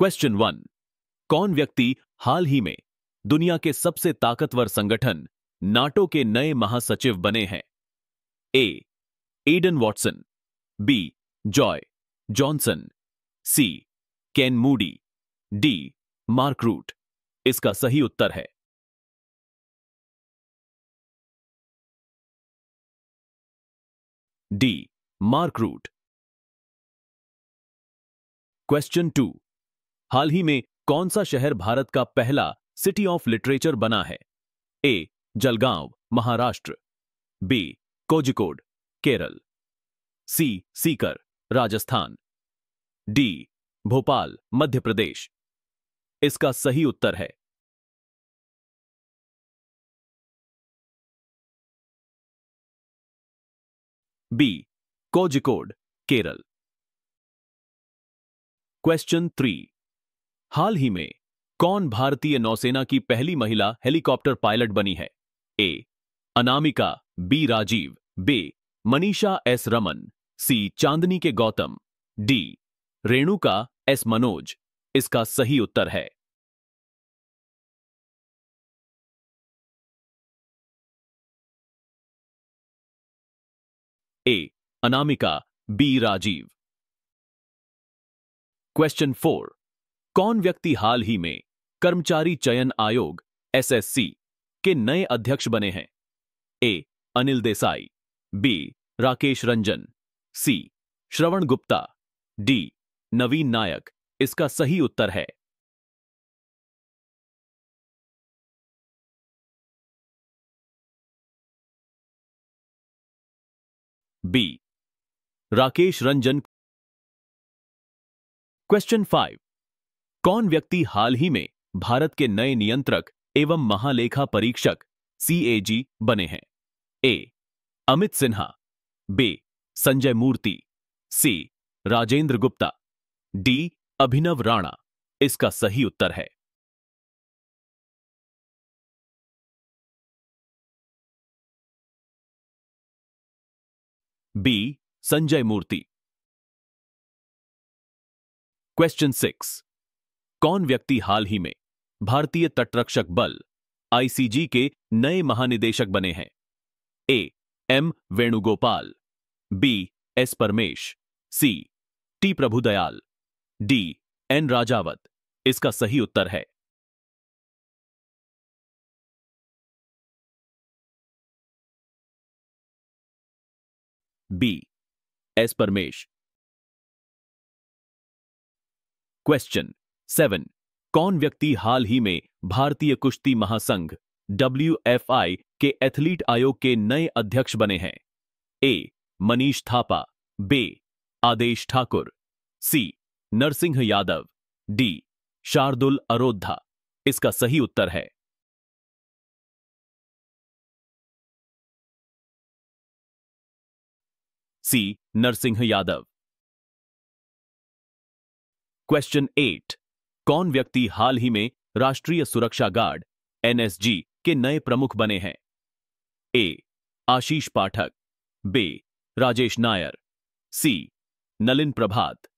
question one कौन व्यक्ति हाल ही में दुनिया के सबसे ताकतवर संगठन नाटो के नए महासचिव बने हैं A Aiden Watson B Joy Johnson C Ken Moody D Mark Root इसका सही उत्तर है D Mark Root question two हाल ही में कौन सा शहर भारत का पहला सिटी ऑफ लिटरेचर बना है A Jalgaon Maharashtra B Kozhikode Kerala C Sikar Rajasthan D Bhopal Madhya Pradesh इसका सही उत्तर है B Kozhikode Kerala question three हाल ही में कौन भारतीय नौसेना की पहली महिला हेलीकॉप्टर पायलट बनी है ए अनामिका बी राजीव बे Manisha S Raman C Chandni K Gautam D Renuka S Manoj इसका सही उत्तर है A Anamika B Rajeev question four कौन व्यक्ति हाल ही में कर्मचारी चयन आयोग एसएससी के नए अध्यक्ष बने हैं A Anil Desai B Rakesh Ranjan C Shravan Gupta D Naveen Nayak इसका सही उत्तर है B Rakesh Ranjan question five कौन व्यक्ति हाल ही में भारत के नए नियंत्रक एवं महालेखा परीक्षक सीएजी बने हैं A Amit Sinha B Sanjay Murthy C Rajendra Gupta D Abhinav Rana इसका सही उत्तर है B Sanjay Murthy question six कौन व्यक्ति हाल ही में भारतीय तटरक्षक बल आईसीजी के नए महानिदेशक बने हैं A M Venugopal B S Paramesh C T Prabhudayal D N Rajawat इसका सही उत्तर है B S Paramesh question seven कौन व्यक्ति हाल ही में भारतीय कुश्ती महासंघ डब्ल्यू के एथलीट आयोग के नए अध्यक्ष बने हैं A Manish Thapa B Adesh Thakur C Narsingh Yadav D Shardul Arodha इसका सही उत्तर है C Narsingh Yadav question eight कौन व्यक्ति हाल ही में राष्ट्रीय सुरक्षा गार्ड एनएसजी के नए प्रमुख बने हैं A Ashish Pathak B Rajesh Nair C Nalin Prabhat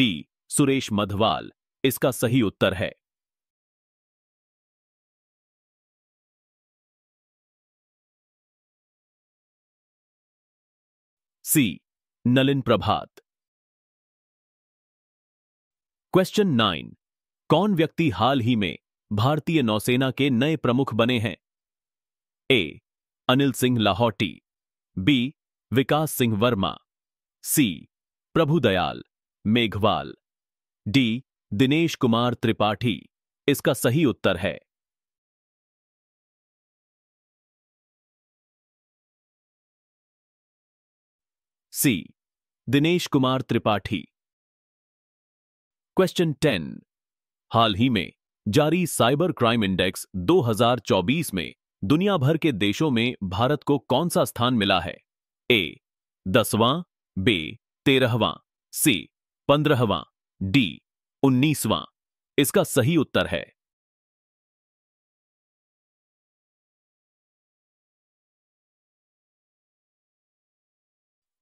D Suresh Madhwal इसका सही उत्तर है C Nalin Prabhat question nine कौन व्यक्ति हाल ही में भारतीय नौसेना के नए प्रमुख बने हैं A Anil Singh Lahoti B Vikas Singh Verma C Prabhudayal Meghwal D Dinesh Kumar Tripathi इसका सही उत्तर है C Dinesh Kumar Tripathi question ten हाल ही में जारी साइबर क्राइम इंडेक्स 2024 में दुनिया भर के देशों में भारत को कौन सा स्थान मिला है ए दसवां बे तेरहवां सी पंद्रहवां डी उन्नीसवां इसका सही उत्तर है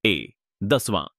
ए दसवां